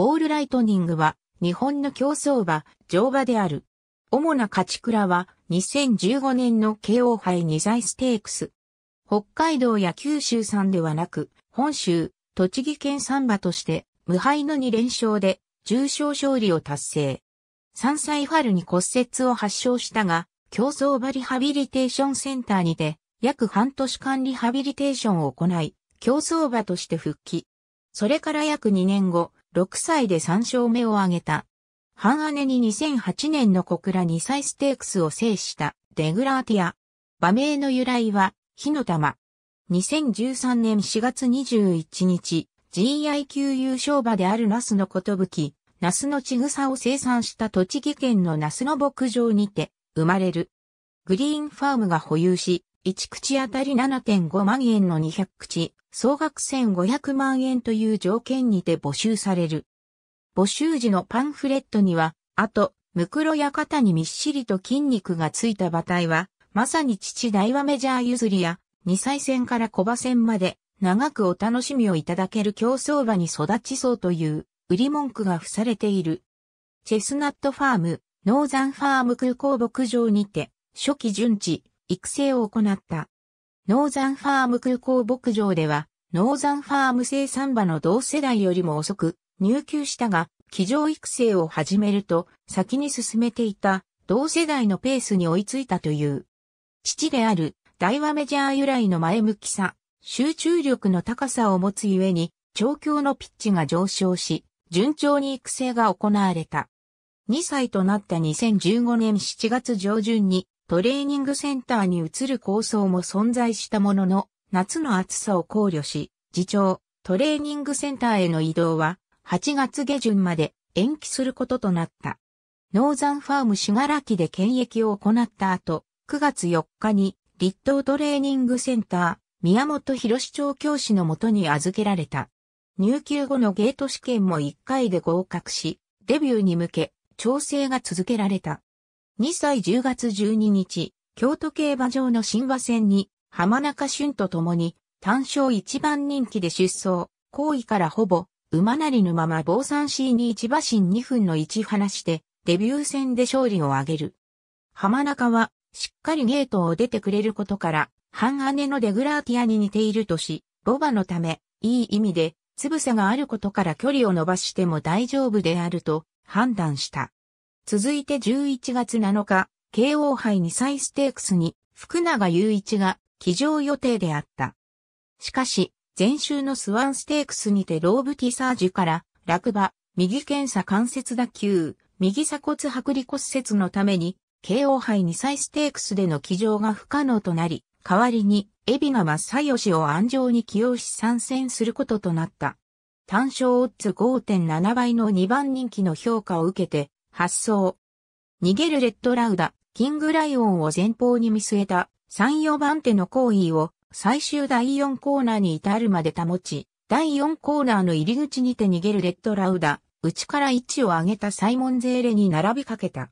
ボールライトニングは日本の競走馬、乗馬である。主な勝ち倉は2015年の慶応杯2歳ステークス。北海道や九州産ではなく、本州、栃木県産馬として無敗の2連勝で重賞勝利を達成。3歳春に骨折を発症したが、競争馬リハビリテーションセンターにて約半年間リハビリテーションを行い、競走馬として復帰。それから約2年後、6歳で3勝目を挙げた。半姉に2008年の小倉2歳ステークスを制したデグラーティア。馬名の由来は火の玉。2013年4月21日、GI 級優勝馬であるナスのことぶき、ナスのちぐさを生産した栃木県のナスの牧場にて生まれる。グリーンファームが保有し、1口当たり7.5万円の200口、総額1500万円という条件にて募集される。募集時のパンフレットには、あと、ムクロや肩にみっしりと筋肉がついた馬体は、まさに父大和メジャー譲りや、二歳戦から小馬戦まで、長くお楽しみをいただける競争馬に育ちそうという、売り文句が付されている。チェスナットファーム、ノーザンファーム空港牧場にて、初期順次、育成を行った。ノーザンファーム空港牧場では、ノーザンファーム生産馬の同世代よりも遅く入球したが、騎乗育成を始めると、先に進めていた同世代のペースに追いついたという。父である大和メジャー由来の前向きさ、集中力の高さを持つゆえに、調教のピッチが上昇し、順調に育成が行われた。2歳となった2015年7月上旬にトレーニングセンターに移る構想も存在したものの、夏の暑さを考慮し、次長、トレーニングセンターへの移動は、8月下旬まで延期することとなった。ノーザンファームしがらきで検疫を行った後、9月4日に、立東トレーニングセンター、宮本博士長教師のもとに預けられた。入級後のゲート試験も1回で合格し、デビューに向け、調整が続けられた。2歳10月12日、京都競馬場の新馬戦に、浜中俊と共に、単勝一番人気で出走、後位からほぼ、馬なりのまま防三 C に一馬身2分の1離して、デビュー戦で勝利を挙げる。浜中は、しっかりゲートを出てくれることから、半姉のデグラーティアに似ているとし、ボバのため、いい意味で、つぶさがあることから距離を伸ばしても大丈夫であると判断した。続いて11月7日、慶応杯2歳ステークスに福永雄一が騎乗予定であった。しかし、前週のスワンステークスにてローブティサージュから落馬、右検査関節打球、右鎖骨剥離骨折のために、慶応杯2歳ステークスでの騎乗が不可能となり、代わりに、海老名正義を安城に起用し参戦することとなった。単勝オッズ5.7倍の2番人気の評価を受けて、発想。逃げるレッドラウダ、キングライオンを前方に見据えた3、4番手の行為を最終第4コーナーに至るまで保ち、第4コーナーの入り口にて逃げるレッドラウダ、内から位置を上げたサイモンゼーレに並びかけた。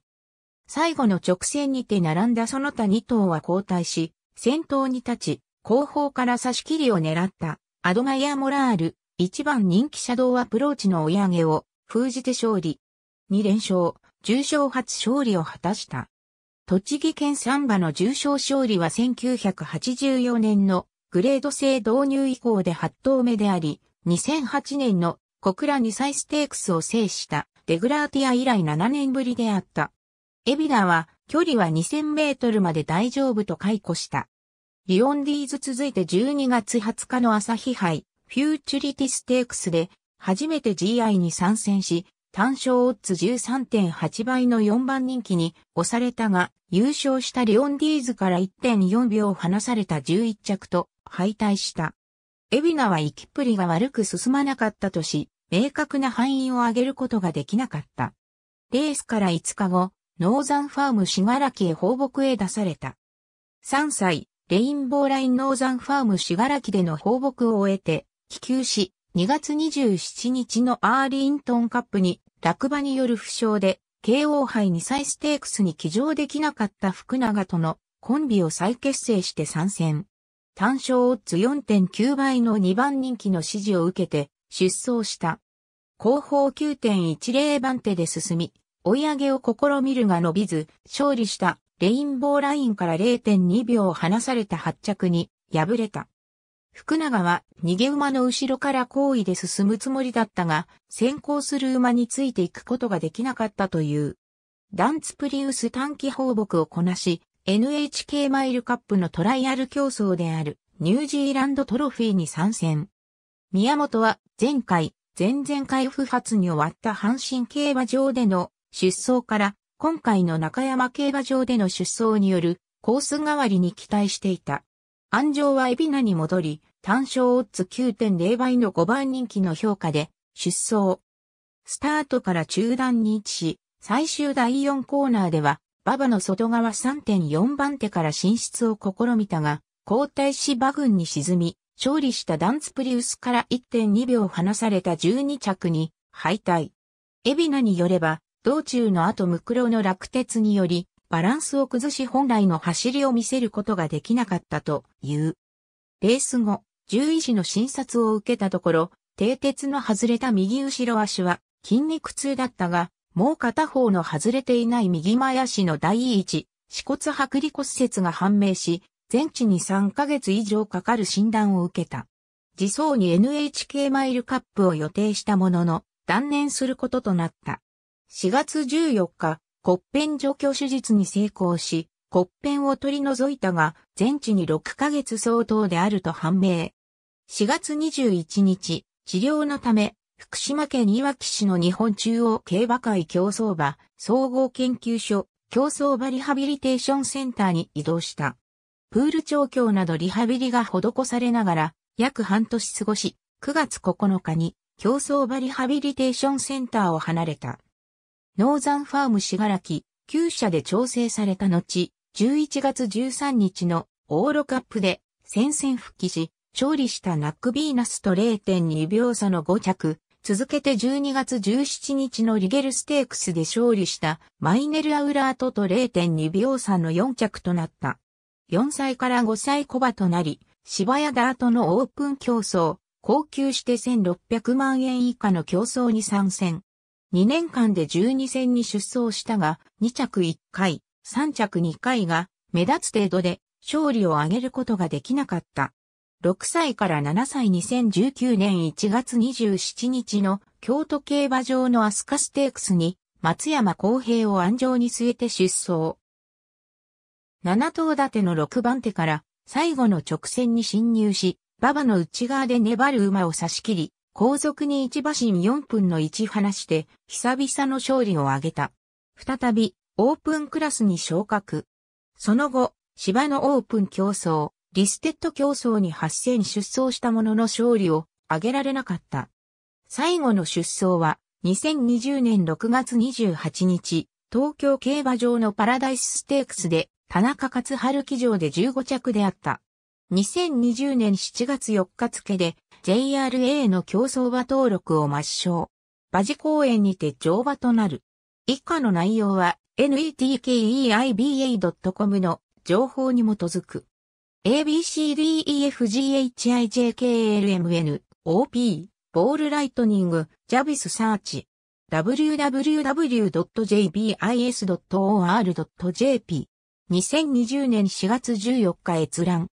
最後の直線にて並んだその他2頭は交代し、先頭に立ち、後方から差し切りを狙った、アドマイア・モラール、1番人気シャドウアプローチの追い上げを封じて勝利。2連勝、重賞初勝利を果たした。栃木県サンバの重賞勝利は1984年のグレード制導入以降で8頭目であり、2008年の小倉二歳ステークスを制したデグラーティア以来7年ぶりであった。エビナは距離は2000メートルまで大丈夫と解雇した。リオンディーズ続いて12月20日の朝日杯フューチュリティステークスで初めて GI に参戦し、単勝オッズ13.8倍の4番人気に押されたが、優勝したレオンディーズから1.4秒離された11着と敗退した。エビナは行きっぷりが悪く進まなかったとし、明確な範囲を上げることができなかった。レースから5日後、ノーザンファームがらきへ放牧へ出された。3歳、レインボーラインノーザンファームがらきでの放牧を終えて、帰球し、2月27日のアーリントンカップに落馬による負傷で KO 杯2歳ステークスに騎乗できなかった福永とのコンビを再結成して参戦。単勝オッズ4.9倍の2番人気の支持を受けて出走した。後方9.10番手で進み、追い上げを試みるが伸びず、勝利したレインボーラインから0.2秒離された発着に敗れた。福永は逃げ馬の後ろから好意で進むつもりだったが、先行する馬についていくことができなかったという。ダンツプリウス短期放牧をこなし、NHK マイルカップのトライアル競争であるニュージーランドトロフィーに参戦。宮本は前回、前々回不発に終わった阪神競馬場での出走から今回の中山競馬場での出走によるコース代わりに期待していた。安城は海老名に戻り、単勝オッズ9.0倍の5番人気の評価で出走。スタートから中段に位置し、最終第4コーナーでは、馬場の外側3.4番手から進出を試みたが、交代し馬群に沈み、勝利したダンツプリウスから1.2秒離された12着に敗退。エビナによれば、道中の後ムクロの落鉄により、バランスを崩し本来の走りを見せることができなかったという。レース後、獣医師の診察を受けたところ、蹄鉄の外れた右後ろ足は筋肉痛だったが、もう片方の外れていない右前足の第一、死骨剥離骨折が判明し、全治に3ヶ月以上かかる診断を受けた。自走に NHK マイルカップを予定したものの、断念することとなった。4月14日、骨片除去手術に成功し、骨片を取り除いたが、全治に6ヶ月相当であると判明。4月21日、治療のため、福島県いわき市の日本中央競馬会競走馬総合研究所競走馬リハビリテーションセンターに移動した。プール調教などリハビリが施されながら約半年過ごし、9月9日に競走馬リハビリテーションセンターを離れた。ノーザンファームしがらき、9社で調整された後、11月13日のオーロカップで戦線復帰し、勝利したナックビーナスと0.2秒差の5着、続けて12月17日のリゲルステークスで勝利したマイネル・アウラートと0.2秒差の4着となった。4歳から5歳小馬となり、芝谷ダートのオープン競争、高級して1600万円以下の競争に参戦。2年間で12戦に出走したが、2着1回、3着2回が目立つ程度で勝利を挙げることができなかった。6歳から7歳2019年1月27日の京都競馬場のアスカステークスに松山公平を安城に据えて出走。7頭立ての6番手から最後の直線に侵入し、馬場の内側で粘る馬を差し切り、後続に1馬身4分の1離して、久々の勝利を挙げた。再び、オープンクラスに昇格。その後、芝のオープン競争、リステッド競争に8戦出走したものの勝利を挙げられなかった。最後の出走は2020年6月28日、東京競馬場のパラダイスステークスで田中勝春騎乗で15着であった。2020年7月4日付で JRA の競争馬登録を抹消。馬事公演にて乗馬となる。以下の内容は netkeiba.com の情報に基づく。ABCDEFGHIJKLMN、OP、ボールライトニング、ジャビスサーチ。www.jbis.or.jp。2020年4月14日閲覧。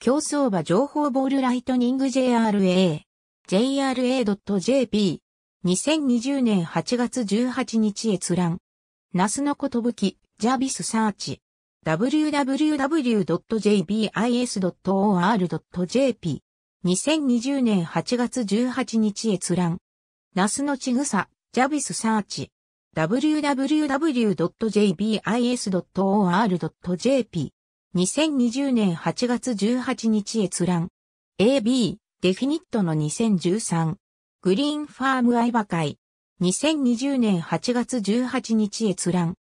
競走馬情報ボールライトニング JRA。jra.jp。2020年8月18日閲覧。ナスのことぶき、ジャビスサーチ。www.jbis.or.jp。2020年8月18日閲覧。ナスのちぐさ、ジャビスサーチ。www.jbis.or.jp。2020年8月18日閲覧。AB、デフィニットの2013。グリーンファーム相場会。2020年8月18日閲覧。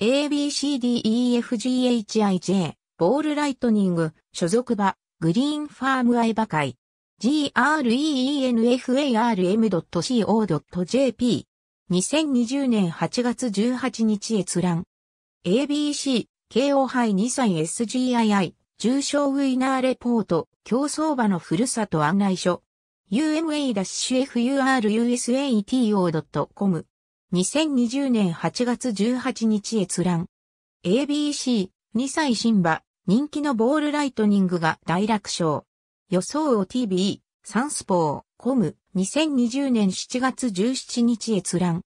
ABCDEFGHIJ、ボールライトニング、所属場、グリーンファームアイ場会、greenfarm.co.jp、2020年8月18日閲覧、ABC、KO 杯2歳 SGII、重症ウィナーレポート、競走馬のふるさと案内所、UMA-FURUSATO.com 2020年8月18日閲覧。ABC、2歳新馬、人気のボールライトニングが大楽勝。予想を TV、サンスポー、コム、2020年7月17日閲覧。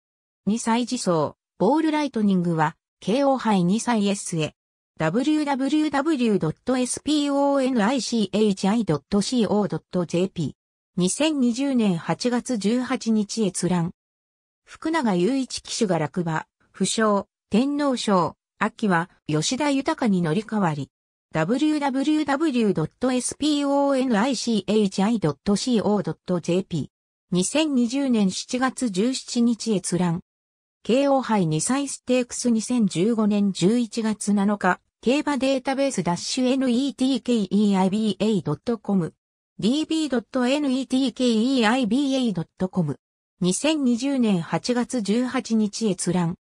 2歳児走、ボールライトニングは、KO 杯2歳 S へ。w w w s p o n i c h i c o j p 2020年8月18日閲覧。福永雄一騎手が落馬、負傷、天皇賞、秋は吉田豊に乗り換わり、www.sponichi.co.jp 2020年7月17日閲覧。京王杯2歳ステークス2015年11月7日、競馬データベース -netkeiba.com db.netkeiba.com 2020年8月18日閲覧。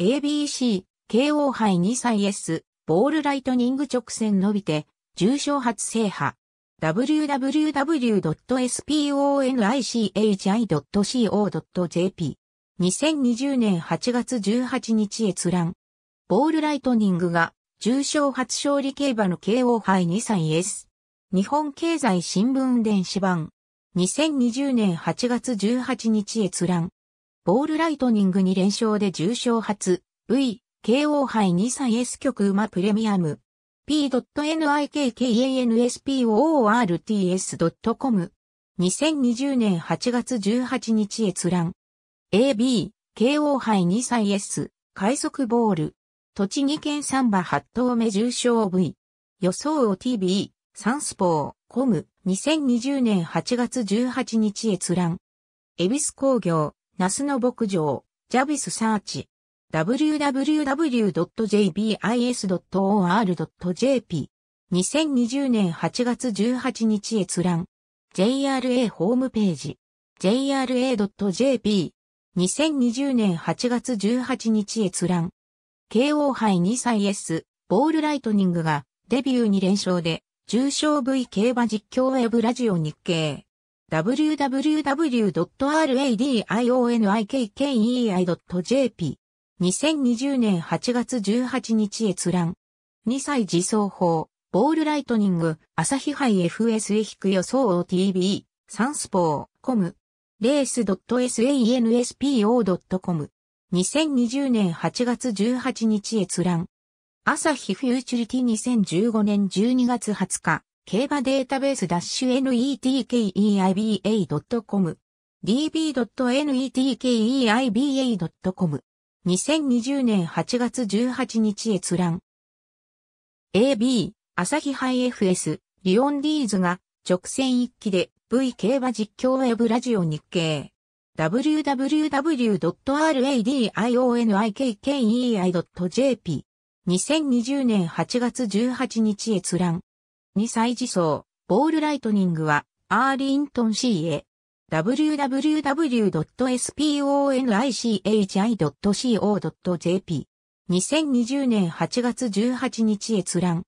ABC、KO 杯2歳 s ボールライトニング直線伸びて、重症初制覇。www.sponichi.co.jp。2020年8月18日閲覧。ボールライトニングが、重賞初勝利競馬の KO 杯2歳 s 日本経済新聞電子版。2020年8月18日閲覧。ボールライトニングに連勝で重賞初、V、KO 杯2歳 S 曲馬プレミアム。p.nikkansport.s.com 2020年8月18日閲覧。AB、KO 杯2歳 S、快速ボール。栃木県サンバ8頭目重賞 V。予想を TV、サンスポー、コム、2020年8月18日閲覧。恵比寿工業、那須の牧場、ジャビスサーチ。www.jbis.or.jp。2020年8月18日閲覧。JRA ホームページ。jra.jp。2020年8月18日閲覧。KO 杯2歳 S、ボールライトニングがデビュー2連勝で重賞 V 競馬実況ウェブラジオ日経。www.radionikkei.jp。2020年8月18日閲覧。2歳児走法、ボールライトニング、朝日杯 FSA 予想 OTB、サンスポー、コム。レース .sanspo.com。2020年8月18日閲覧。朝日フューチュリティ2015年12月20日、競馬データベース -netkeiba.com、db.netkeiba.com、2020年8月18日閲覧。AB、朝日イ FS、リオンディーズが、直線一気で、V 競馬実況ウェブラジオ日経。www.radionikkei.jp 2020年8月18日閲覧。2歳児層、ボールライトニングは、アーリントン C a www.sponichi.co.jp。2020年8月18日閲覧。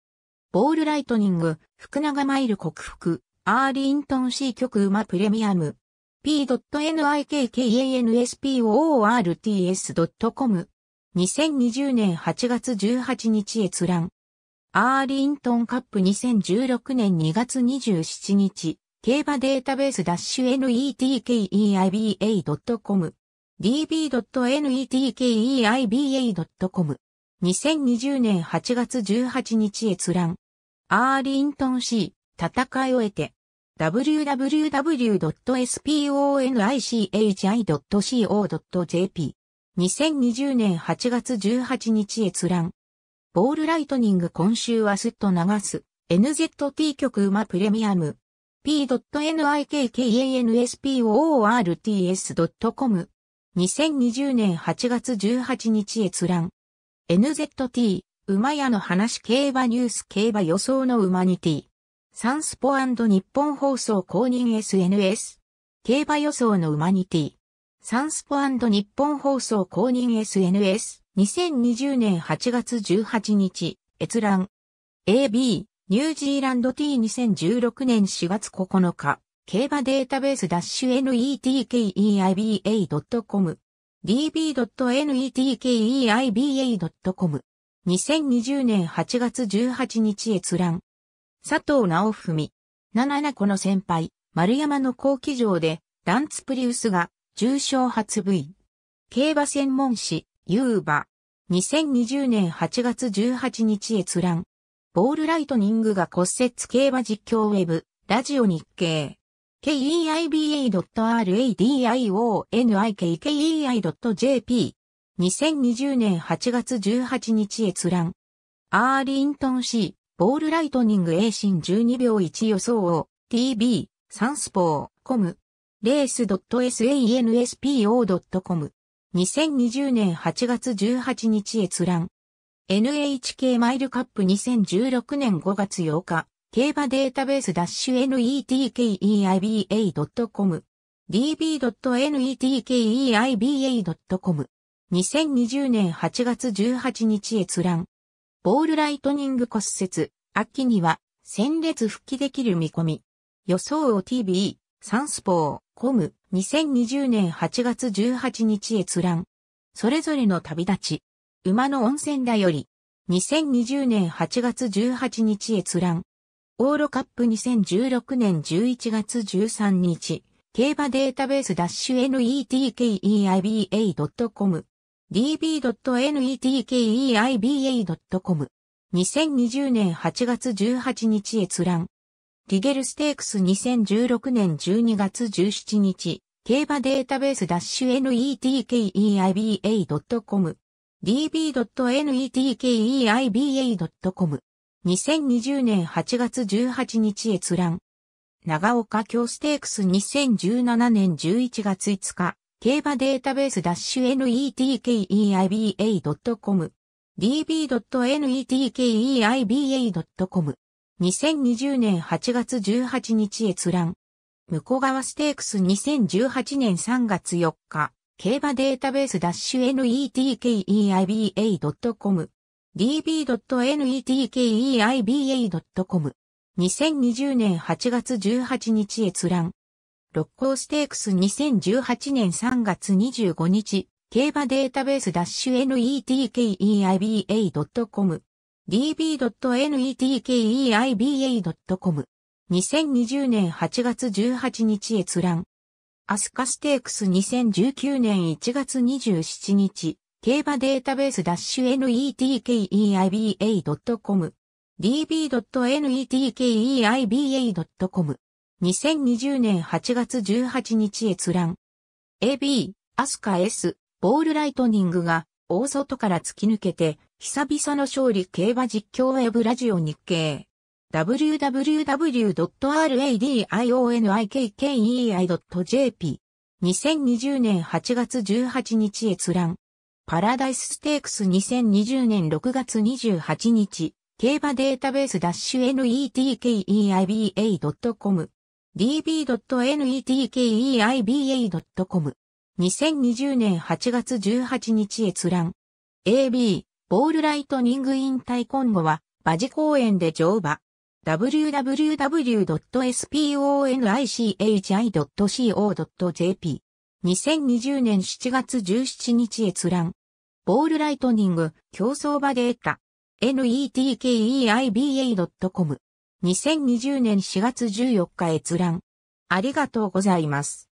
ボールライトニング、福永マイル克服、アーリントン C 曲馬プレミアム。p.nikkanspoorts.com 2020年8月18日閲覧。アーリントンカップ2016年2月27日、競馬データベース -netkeiba.com、db.netkeiba.com、2020年8月18日閲覧。アーリントン C、戦い終えて、www.sponichi.co.jp 2020年8月18日閲覧。ボールライトニング今週はすっと流す。NZT 局馬プレミアム。p.nikkanspoorts.com。2020年8月18日閲覧。NZT、馬屋の話競馬ニュース競馬予想の馬ニティ。サンスポ日本放送公認 SNS。競馬予想の馬ニティ。サンスポ日本放送公認 SNS。2020年8月18日、閲覧。AB、ニュージーランド T2016 年4月9日、競馬データベース -netkeiba.com。db.netkeiba.com。2020年8月18日閲覧。佐藤直文。七七子の先輩、丸山の後期場で、ダンツプリウスが、重賞初 V。競馬専門誌、ユーバ。2020年8月18日閲覧。ボールライトニングが骨折競馬実況ウェブ、ラジオ日経。keiba.radioniki.jp k e。2020年8月18日閲覧。アーリントン C、ボールライトニング A 新12秒1予想を、t b サンスポー、コム。レース s a e n s p o c o m 2020年8月18日閲覧。NHK マイルカップ2016年5月8日。競馬データベース -netkeiba.com。db.netkeiba.com。2020年8月18日閲覧。ボールライトニング骨折。秋には、戦列復帰できる見込み。予想を TV。サンスポー、コム、2020年8月18日閲覧。それぞれの旅立ち。馬の温泉だより。2020年8月18日閲覧。オーロカップ2016年11月13日。競馬データベース -netkeiba.com。db.netkeiba.com。2020年8月18日閲覧。リゲルステークス2016年12月17日、競馬データベース -netkeiba.com db.netkeiba.com 2020年8月18日閲覧長岡京ステークス2017年11月5日競馬データベース -netkeiba.com db.netkeiba.com 2020年8月18日閲覧。向こ川ステークス2018年3月4日、競馬データベース -netkeiba.com db.netkeiba.com 2020年8月18日閲覧。六甲ステークス2018年3月25日、競馬データベース -netkeiba.com db.netkeiba.com 2020年8月18日閲覧アスカステークス2019年1月27日競馬データベース -netkeiba.com db.netkeiba.com 2020年8月18日閲覧 AB アスカ S ボールライトニングが大外から突き抜けて久々の勝利競馬実況ウェブラジオ日経。www.radionikkei.jp 2020年8月18日閲覧。パラダイスステークス2020年6月28日、競馬データベース -netkeiba.com db.netkeiba.com 2020年8月18日閲覧。AB ボールライトニング引退今後は、馬事公園で乗馬。www.sponichi.co.jp 2020年7月17日閲覧。ボールライトニング競争馬データ。netkeiba.com2020 年4月14日閲覧。ありがとうございます。